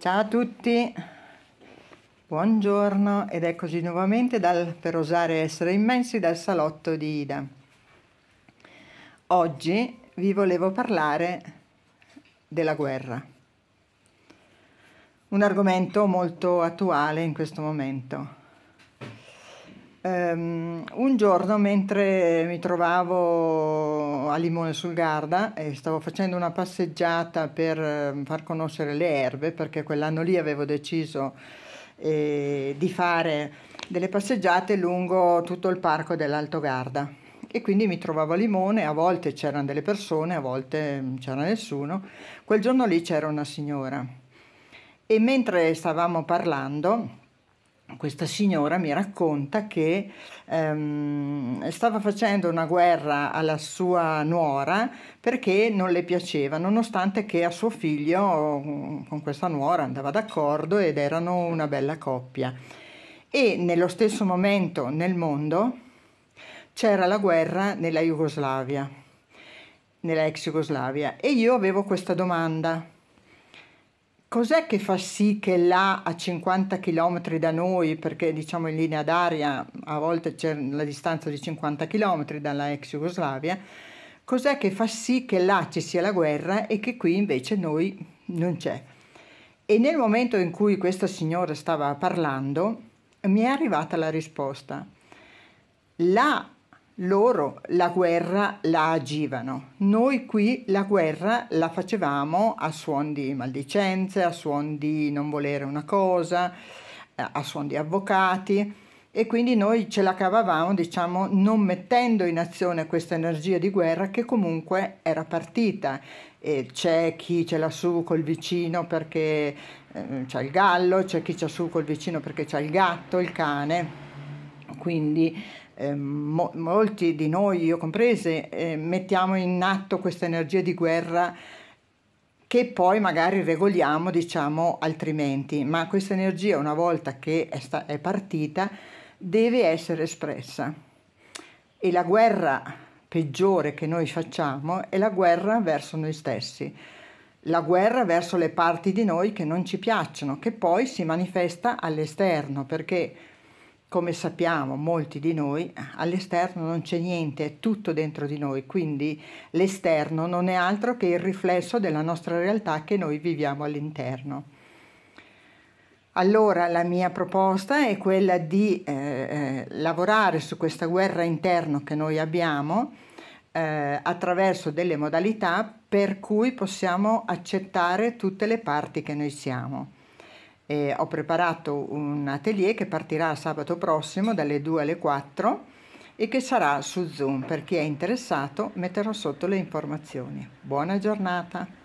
Ciao a tutti, buongiorno ed eccoci nuovamente dal, per osare essere immensi dal salotto di Ida. Oggi vi volevo parlare della guerra, un argomento molto attuale in questo momento. Um, un giorno mentre mi trovavo a Limone sul Garda e stavo facendo una passeggiata per ehm, far conoscere le erbe, perché quell'anno lì avevo deciso eh, di fare delle passeggiate lungo tutto il parco dell'Alto Garda e quindi mi trovavo a Limone, a volte c'erano delle persone, a volte non mm, c'era nessuno. Quel giorno lì c'era una signora e mentre stavamo parlando questa signora mi racconta che ehm, stava facendo una guerra alla sua nuora perché non le piaceva, nonostante che a suo figlio con questa nuora andava d'accordo ed erano una bella coppia. E nello stesso momento nel mondo c'era la guerra nella Jugoslavia, nella ex Jugoslavia, e io avevo questa domanda Cos'è che fa sì che là a 50 km da noi, perché diciamo in linea d'aria a volte c'è la distanza di 50 km dalla ex Jugoslavia, cos'è che fa sì che là ci sia la guerra e che qui invece noi non c'è? E nel momento in cui questa signora stava parlando, mi è arrivata la risposta. Là loro la guerra la agivano, noi qui la guerra la facevamo a suon di maldicenze, a suon di non volere una cosa, eh, a suon di avvocati e quindi noi ce la cavavamo, diciamo, non mettendo in azione questa energia di guerra che comunque era partita. E c'è chi ce l'ha su col vicino perché eh, c'è il gallo, c'è chi ce l'ha su col vicino perché c'è il gatto, il cane. Quindi eh, mo- molti di noi, io comprese, eh, mettiamo in atto questa energia di guerra che poi magari regoliamo diciamo altrimenti, ma questa energia una volta che è, sta- è partita deve essere espressa e la guerra peggiore che noi facciamo è la guerra verso noi stessi, la guerra verso le parti di noi che non ci piacciono, che poi si manifesta all'esterno perché come sappiamo molti di noi, all'esterno non c'è niente, è tutto dentro di noi, quindi l'esterno non è altro che il riflesso della nostra realtà che noi viviamo all'interno. Allora la mia proposta è quella di eh, eh lavorare su questa guerra interna che noi abbiamo eh, attraverso delle modalità per cui possiamo accettare tutte le parti che noi siamo eh, ho preparato un atelier che partirà sabato prossimo dalle 2 alle 4 e che sarà su Zoom. Per chi è interessato metterò sotto le informazioni. Buona giornata!